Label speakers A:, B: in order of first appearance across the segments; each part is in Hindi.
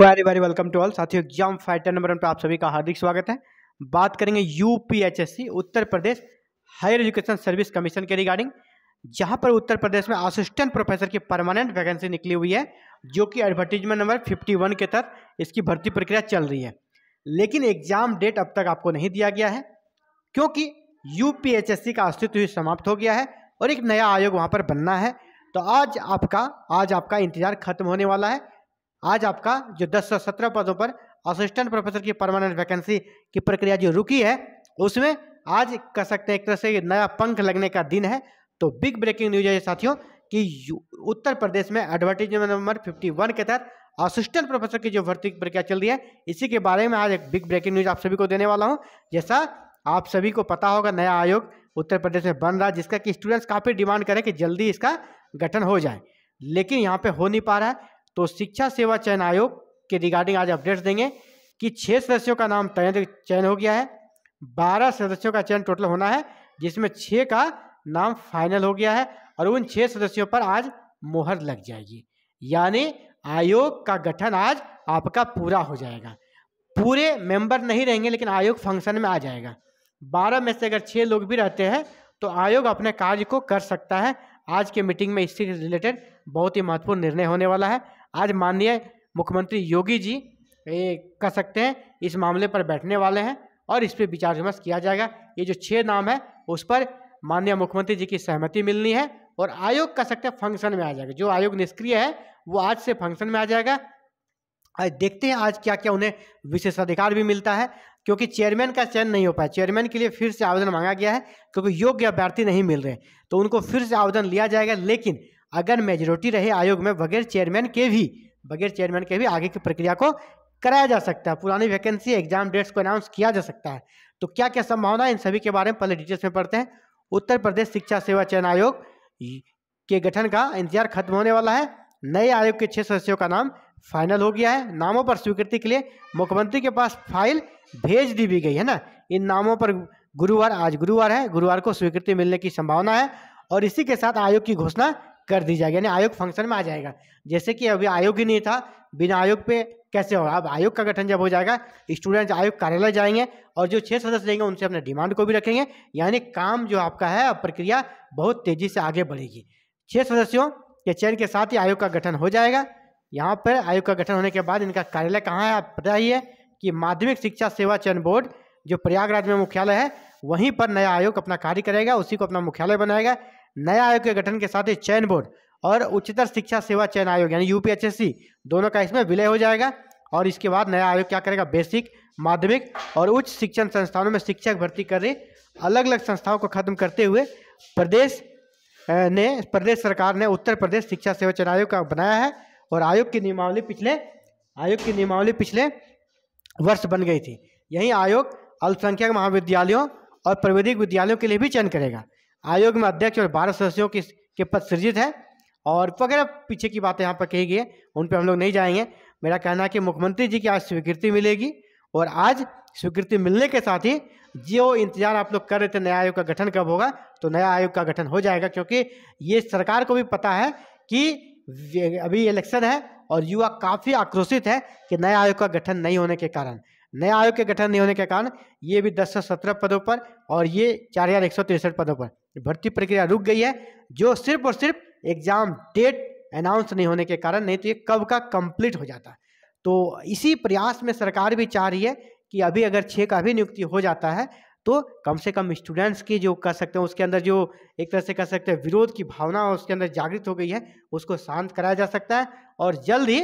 A: very very welcome to all साथियों एग्जाम फाइटर नंबर वन पर आप सभी का हार्दिक स्वागत है बात करेंगे UPHSC Uttar Pradesh higher education service commission के रिगार्डिंग जहां पर उत्तर प्रदेश में असिस्टेंट प्रोफेसर की परमानेंट वैकेंसी निकली हुई है जो कि एडवर्टीजमेंट नंबर 51 के तहत इसकी भर्ती प्रक्रिया चल रही है लेकिन एग्जाम डेट अब तक आपको नहीं दिया गया है क्योंकि यू का अस्तित्व ही समाप्त हो गया है और एक नया आयोग वहाँ पर बनना है तो आज आपका आज आपका इंतजार खत्म होने वाला है आज आपका जो दस सौ सत्रह पदों पर असिस्टेंट प्रोफेसर की परमानेंट वैकेंसी की प्रक्रिया जो रुकी है उसमें आज कह सकते हैं एक तरह से नया पंख लगने का दिन है तो बिग ब्रेकिंग न्यूज है साथियों कि उत्तर प्रदेश में एडवर्टीजमेंट नंबर फिफ्टी वन के तहत असिस्टेंट प्रोफेसर की जो भर्ती की प्रक्रिया चल रही है इसी के बारे में आज एक बिग ब्रेकिंग न्यूज आप सभी को देने वाला हूँ जैसा आप सभी को पता होगा नया आयोग उत्तर प्रदेश में बन रहा है जिसका कि स्टूडेंट्स काफ़ी डिमांड करें कि जल्दी इसका गठन हो जाए लेकिन यहाँ पे हो नहीं पा रहा है तो शिक्षा सेवा चयन आयोग के रिगार्डिंग आज अपडेट्स देंगे कि छः सदस्यों का नाम तय चयन हो गया है बारह सदस्यों का चयन टोटल होना है जिसमें छः का नाम फाइनल हो गया है और उन छः सदस्यों पर आज मोहर लग जाएगी यानी आयोग का गठन आज आपका पूरा हो जाएगा पूरे मेंबर नहीं रहेंगे लेकिन आयोग फंक्शन में आ जाएगा बारह में से अगर छः लोग भी रहते हैं तो आयोग अपने कार्य को कर सकता है आज के मीटिंग में इससे रिलेटेड बहुत ही महत्वपूर्ण निर्णय होने वाला है आज माननीय मुख्यमंत्री योगी जी ये कह सकते हैं इस मामले पर बैठने वाले हैं और इस पर विचार विमर्श किया जाएगा ये जो छः नाम है उस पर माननीय मुख्यमंत्री जी की सहमति मिलनी है और आयोग कह सकते हैं फंक्शन में आ जाएगा जो आयोग निष्क्रिय है वो आज से फंक्शन में आ जाएगा देखते हैं आज क्या क्या उन्हें विशेषाधिकार भी मिलता है क्योंकि चेयरमैन का चयन नहीं हो पाया चेयरमैन के लिए फिर से आवेदन मांगा गया है क्योंकि योग्य अभ्यर्थी नहीं मिल रहे तो उनको फिर से आवेदन लिया जाएगा लेकिन अगर मेजोरिटी रहे आयोग में बगैर चेयरमैन के भी बगैर चेयरमैन के भी आगे की प्रक्रिया को कराया जा सकता है पुरानी वैकेंसी एग्जाम डेट्स को अनाउंस किया जा सकता है तो क्या क्या संभावना है इन सभी के बारे में पहले डिटेल्स में पढ़ते हैं उत्तर प्रदेश शिक्षा सेवा चयन आयोग के गठन का इंतजार खत्म होने वाला है नए आयोग के छह सदस्यों का नाम फाइनल हो गया है नामों पर स्वीकृति के लिए मुख्यमंत्री के पास फाइल भेज दी भी गई है ना इन नामों पर गुरुवार आज गुरुवार है गुरुवार को स्वीकृति मिलने की संभावना है और इसी के साथ आयोग की घोषणा कर दी जाएगी यानी आयोग फंक्शन में आ जाएगा जैसे कि अभी आयोग ही नहीं था बिना आयोग पे कैसे होगा अब आयोग का गठन जब हो जाएगा स्टूडेंट आयोग कार्यालय जाएंगे और जो छः सदस्य रहेंगे उनसे अपने डिमांड को भी रखेंगे यानी काम जो आपका है अब प्रक्रिया बहुत तेजी से आगे बढ़ेगी छः सदस्यों के चयन के साथ ही आयोग का गठन हो जाएगा यहाँ पर आयोग का गठन होने के बाद इनका कार्यालय कहाँ है आप पता ही है कि माध्यमिक शिक्षा सेवा चयन बोर्ड जो प्रयागराज में मुख्यालय है वहीं पर नया आयोग अपना कार्य करेगा उसी को अपना मुख्यालय बनाएगा नया आयोग के गठन के साथ ही चयन बोर्ड और उच्चतर शिक्षा सेवा चयन आयोग यानी यू दोनों का इसमें विलय हो जाएगा और इसके बाद नया आयोग क्या करेगा बेसिक माध्यमिक और उच्च शिक्षण संस्थानों में शिक्षक भर्ती कर रही अलग अलग संस्थाओं को खत्म करते हुए प्रदेश ने प्रदेश सरकार ने उत्तर प्रदेश शिक्षा सेवा चयन आयोग का बनाया है और आयोग की नियमावली पिछले आयोग की नियमावली पिछले वर्ष बन गई थी यही आयोग अल्पसंख्यक महाविद्यालयों और प्रविधिक विद्यालयों के लिए भी चयन करेगा आयोग में अध्यक्ष और बारह सदस्यों के के पद सृजित है और वगैरह पीछे की बातें यहाँ पर कही गई है उन पर हम लोग नहीं जाएंगे मेरा कहना है कि मुख्यमंत्री जी की आज स्वीकृति मिलेगी और आज स्वीकृति मिलने के साथ ही जो इंतजार आप लोग कर रहे थे नया आयोग का गठन कब होगा तो नया आयोग का गठन हो जाएगा क्योंकि ये सरकार को भी पता है कि अभी इलेक्शन है और युवा काफी आक्रोशित है कि नए आयोग का गठन नहीं होने के कारण नए आयोग के गठन नहीं होने के कारण ये भी दस सौ सत्रह पदों पर और ये चार हजार एक सौ तिरसठ पदों पर भर्ती प्रक्रिया रुक गई है जो सिर्फ और सिर्फ एग्जाम डेट अनाउंस नहीं होने के कारण नहीं तो ये कब का कंप्लीट हो जाता तो इसी प्रयास में सरकार भी चाह रही है कि अभी अगर छः का भी नियुक्ति हो जाता है तो कम से कम स्टूडेंट्स की जो कह सकते हैं उसके अंदर जो एक तरह से कह सकते हैं विरोध की भावना उसके अंदर जागृत हो गई है उसको शांत कराया जा सकता है और जल्द ही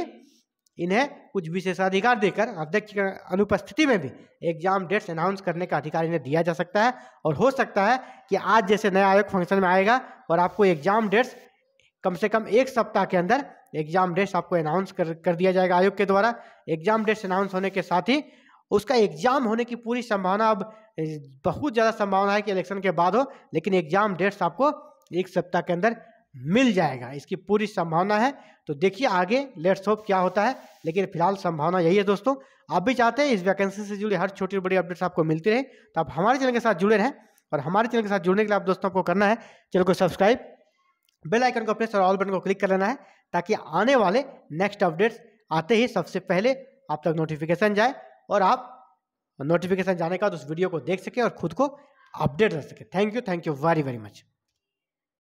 A: इन्हें कुछ विशेषाधिकार देकर अध्यक्ष की अनुपस्थिति में भी एग्जाम डेट्स अनाउंस करने का अधिकार इन्हें दिया जा सकता है और हो सकता है कि आज जैसे नया आयोग फंक्शन में आएगा और आपको एग्जाम डेट्स कम से कम एक सप्ताह के अंदर एग्जाम डेट्स आपको अनाउंस कर कर दिया जाएगा आयोग के द्वारा एग्जाम डेट्स अनाउंस होने के साथ ही उसका एग्ज़ाम होने की पूरी संभावना अब बहुत ज़्यादा संभावना है कि इलेक्शन के बाद हो लेकिन एग्ज़ाम डेट्स आपको एक सप्ताह के अंदर मिल जाएगा इसकी पूरी संभावना है तो देखिए आगे लेट्स होप क्या होता है लेकिन फिलहाल संभावना यही है दोस्तों आप भी चाहते हैं इस वैकेंसी से जुड़ी हर छोटी बड़ी अपडेट्स आपको मिलती रहे तो आप हमारे चैनल के साथ जुड़े रहें और हमारे चैनल के साथ जुड़ने के लिए आप दोस्तों को करना है चैनल को सब्सक्राइब बेल आइकन को प्रेस और ऑल बटन को क्लिक कर लेना है ताकि आने वाले नेक्स्ट अपडेट्स आते ही सबसे पहले आप तक नोटिफिकेशन जाए और आप नोटिफिकेशन जाने का तो उस वीडियो को देख सकें और खुद को अपडेट रख सकें thank you thank you very very much